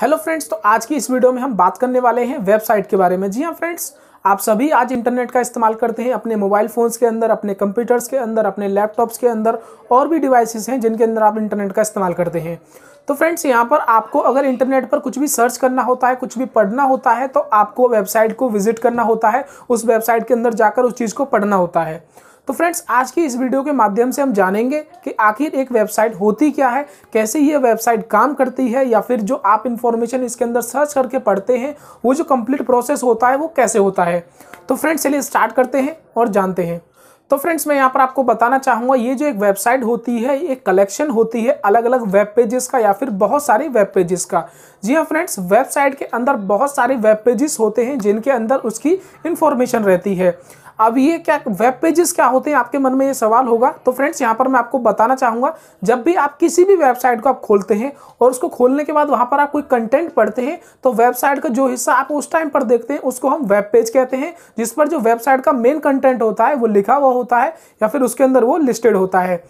hello friends तो आज की इस वीडियो में हम बात करने वाले हैं वेबसाइट के बारे में जी हाँ फ्रेंड्स आप सभी आज इंटरनेट का इस्तेमाल करते हैं अपने मोबाइल फ़ोन्स के अंदर अपने कंप्यूटर्स के अंदर अपने लैपटॉप्स के अंदर और भी डिवाइसेस हैं जिनके अंदर आप इंटरनेट का इस्तेमाल करते हैं तो फ्रेंड्स यहाँ पर आपको अगर इंटरनेट पर कुछ भी सर्च करना होता है कुछ भी पढ़ना होता है तो आपको वेबसाइट को विजिट करना होता है उस वेबसाइट के अंदर जाकर उस चीज़ को पढ़ना होता है तो फ्रेंड्स आज की इस वीडियो के माध्यम से हम जानेंगे कि आखिर एक वेबसाइट होती क्या है कैसे ये वेबसाइट काम करती है या फिर जो आप इन्फॉर्मेशन इसके अंदर सर्च करके पढ़ते हैं वो जो कंप्लीट प्रोसेस होता है वो कैसे होता है तो फ्रेंड्स चलिए स्टार्ट करते हैं और जानते हैं तो फ्रेंड्स मैं यहाँ पर आपको बताना चाहूँगा ये जो एक वेबसाइट होती है ये कलेक्शन होती है अलग अलग वेब पेजेस का या फिर बहुत सारे वेब पेजेस का जी हाँ फ्रेंड्स वेबसाइट के अंदर बहुत सारे वेब पेजेस होते हैं जिनके अंदर उसकी इन्फॉर्मेशन रहती है अब ये क्या वेब पेजेस क्या होते हैं आपके मन में ये सवाल होगा तो फ्रेंड्स यहाँ पर मैं आपको बताना चाहूँगा जब भी आप किसी भी वेबसाइट को आप खोलते हैं और उसको खोलने के बाद वहाँ पर आप कोई कंटेंट पढ़ते हैं तो वेबसाइट का जो हिस्सा आप उस टाइम पर देखते हैं उसको हम वेब पेज कहते हैं जिस पर जो वेबसाइट का मेन कंटेंट होता है वो लिखा हुआ होता है या फिर उसके अंदर वो लिस्टेड होता है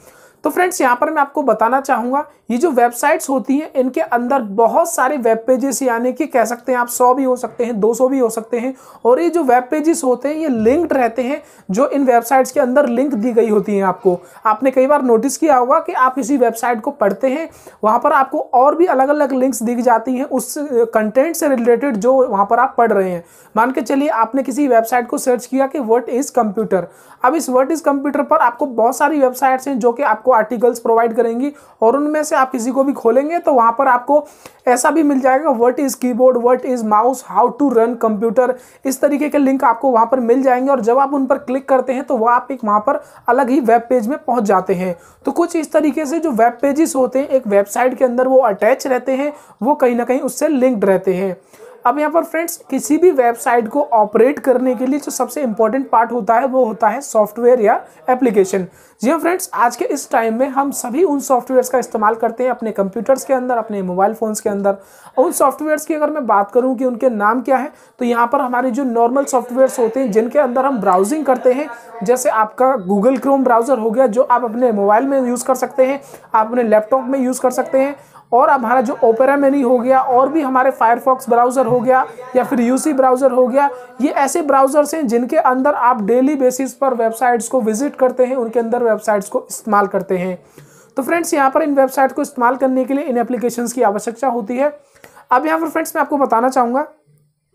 तो फ्रेंड्स यहाँ पर मैं आपको बताना चाहूँगा ये जो वेबसाइट्स होती हैं इनके अंदर बहुत सारे वेब पेजेस यानी कि कह सकते हैं आप सौ भी हो सकते हैं दो सौ भी हो सकते हैं और ये जो वेब पेजेस होते हैं ये लिंक्ड रहते हैं जो इन वेबसाइट्स के अंदर लिंक दी गई होती हैं आपको आपने कई बार नोटिस किया होगा कि आप किसी वेबसाइट को पढ़ते हैं वहाँ पर आपको और भी अलग अलग लिंक्स दिख जाती हैं उस कंटेंट से रिलेटेड जो वहाँ पर आप पढ़ रहे हैं मान के चलिए आपने किसी वेबसाइट को सर्च किया कि वट इज़ कंप्यूटर अब इस वट इज़ कंप्यूटर पर आपको बहुत सारी वेबसाइट्स हैं जो कि आपको आर्टिकल्स प्रोवाइड करेंगी और उनमें से आप किसी को भी खोलेंगे तो वहाँ पर आपको ऐसा भी मिल जाएगा what is keyboard what is mouse how to run computer इस तरीके के लिंक आपको वहाँ पर मिल जाएंगे और जब आप उन पर क्लिक करते हैं तो वह आप एक वहाँ पर अलग ही वेब पेज में पहुँच जाते हैं तो कुछ इस तरीके से जो वेब पेजेस होते हैं एक वेबसाइट के अंदर वो अटैच रहते हैं वो कहीं ना कहीं उससे लिंक्ड रहते हैं अब यहाँ पर फ्रेंड्स किसी भी वेबसाइट को ऑपरेट करने के लिए जो सबसे इम्पोर्टेंट पार्ट होता है वो होता है सॉफ्टवेयर या एप्लीकेशन जी हाँ फ्रेंड्स आज के इस टाइम में हम सभी उन सॉफ्टवेयर्स का इस्तेमाल करते हैं अपने कंप्यूटर्स के अंदर अपने मोबाइल फ़ोन्स के अंदर उन सॉफ्टवेयर्स की अगर मैं बात करूँ कि उनके नाम क्या है तो यहाँ पर हमारे जो नॉर्मल सॉफ्टवेयर्स होते हैं जिनके अंदर हम ब्राउजिंग करते हैं जैसे आपका गूगल क्रोम ब्राउज़र हो गया जो आप अपने मोबाइल में यूज़ कर सकते हैं आप अपने लैपटॉप में यूज़ कर सकते हैं और हमारा जो ओपेरा मेनी हो गया और भी हमारे फायरफॉक्स ब्राउज़र हो गया या फिर यूसी ब्राउज़र हो गया ये ऐसे ब्राउज़र्स हैं जिनके अंदर आप डेली बेसिस पर वेबसाइट्स को विजिट करते हैं उनके अंदर वेबसाइट्स को इस्तेमाल करते हैं तो फ्रेंड्स यहाँ पर इन वेबसाइट को इस्तेमाल करने के लिए इन एप्लीकेशन की आवश्यकता होती है अब यहाँ पर फ्रेंड्स मैं आपको बताना चाहूँगा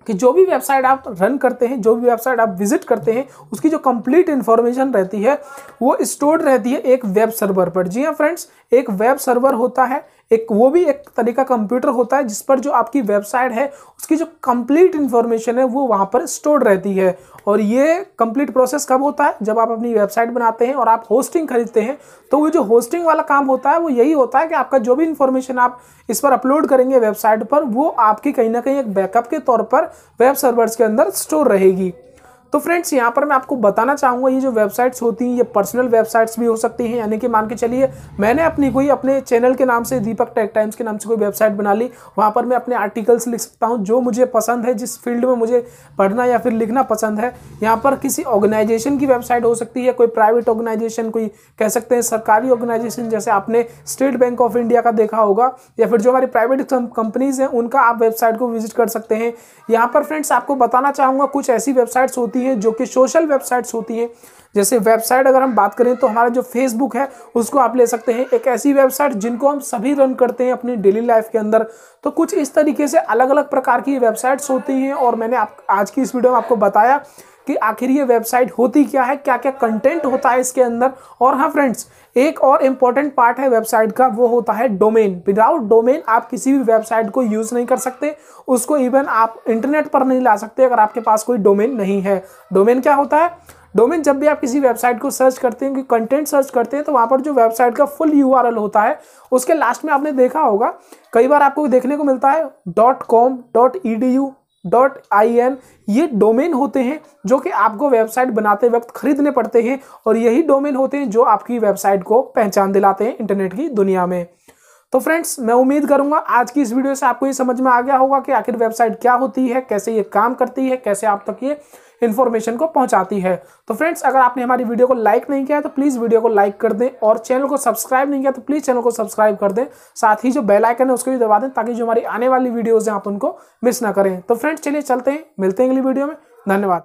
कि जो भी वेबसाइट आप रन करते हैं जो भी वेबसाइट आप विजिट करते हैं उसकी जो कंप्लीट इन्फॉर्मेशन रहती है वो स्टोर्ड रहती है एक वेब सर्वर पर जी हाँ फ्रेंड्स एक वेब सर्वर होता है एक वो भी एक तरीका कंप्यूटर होता है जिस पर जो आपकी वेबसाइट है उसकी जो कंप्लीट इन्फॉर्मेशन है वो वहाँ पर स्टोर रहती है और ये कंप्लीट प्रोसेस कब होता है जब आप अपनी वेबसाइट बनाते हैं और आप होस्टिंग खरीदते हैं तो वो जो होस्टिंग वाला काम होता है वो यही होता है कि आपका जो भी इन्फॉर्मेशन आप इस पर अपलोड करेंगे वेबसाइट पर वो आपकी कहीं ना कहीं एक बैकअप के तौर पर वेब सर्वर्स के अंदर स्टोर रहेगी तो फ्रेंड्स यहाँ पर मैं आपको बताना चाहूँगा ये जो वेबसाइट्स होती हैं ये पर्सनल वेबसाइट्स भी हो सकती हैं यानी कि मान के चलिए मैंने अपनी कोई अपने चैनल के नाम से दीपक टेक टाइम्स के नाम से कोई वेबसाइट बना ली वहाँ पर मैं अपने आर्टिकल्स लिख सकता हूँ जो मुझे पसंद है जिस फील्ड में मुझे पढ़ना या फिर लिखना पसंद है यहाँ पर किसी ऑर्गेनाइजेशन की वेबसाइट हो सकती है कोई प्राइवेट ऑर्गेनाइजेशन कोई कह सकते हैं सरकारी ऑर्गेनाइजेशन जैसे आपने स्टेट बैंक ऑफ इंडिया का देखा होगा या फिर जो हमारी प्राइवेट कंपनीज हैं उनका आप वेबसाइट को विजिट कर सकते हैं यहाँ पर फ्रेंड्स आपको बताना चाहूँगा कुछ ऐसी वेबसाइट्स होती होती है जो कि सोशल वेबसाइट्स होती है जैसे वेबसाइट अगर हम बात करें तो हमारा जो फेसबुक है उसको आप ले सकते हैं एक ऐसी वेबसाइट जिनको हम सभी रन करते हैं अपनी डेली लाइफ के अंदर तो कुछ इस तरीके से अलग अलग प्रकार की वेबसाइट्स होती हैं और मैंने आप आज की इस वीडियो में आपको बताया कि आखिर ये वेबसाइट होती क्या है क्या क्या कंटेंट होता है इसके अंदर और हाँ फ्रेंड्स एक और इम्पॉर्टेंट पार्ट है वेबसाइट का वो होता है डोमेन विदाउट डोमेन आप किसी भी वेबसाइट को यूज़ नहीं कर सकते उसको इवन आप इंटरनेट पर नहीं ला सकते अगर आपके पास कोई डोमेन नहीं है डोमेन क्या होता है डोमेन जब भी आप किसी वेबसाइट को सर्च करते हैं कि कंटेंट सर्च करते हैं तो वहाँ पर जो वेबसाइट का फुल यू होता है उसके लास्ट में आपने देखा होगा कई बार आपको देखने को मिलता है dot com dot E D U dot I N ये डोमेन होते हैं जो कि आपको वेबसाइट बनाते वक्त खरीदने पड़ते हैं और यही डोमेन होते हैं जो आपकी वेबसाइट को पहचान दिलाते हैं इंटरनेट की दुनिया में तो फ्रेंड्स मैं उम्मीद करूंगा आज की इस वीडियो से आपको ये समझ में आ गया होगा कि आखिर वेबसाइट क्या होती है कैसे ये काम करती है कैसे आप तक ये इन्फॉर्मेशन को पहुंचाती है तो फ्रेंड्स अगर आपने हमारी वीडियो को लाइक तो नहीं किया तो प्लीज़ वीडियो को लाइक कर दें और चैनल को सब्सक्राइब नहीं किया तो प्लीज़ चैनल को सब्सक्राइब कर दें साथ ही जो बेल आइकन है उसको भी दबा दें ताकि जो हमारी आने वाली वीडियोज़ हैं आप उनको मिस ना करें तो फ्रेंड्स चलिए चलते हैं मिलते हैं अगली वीडियो में धन्यवाद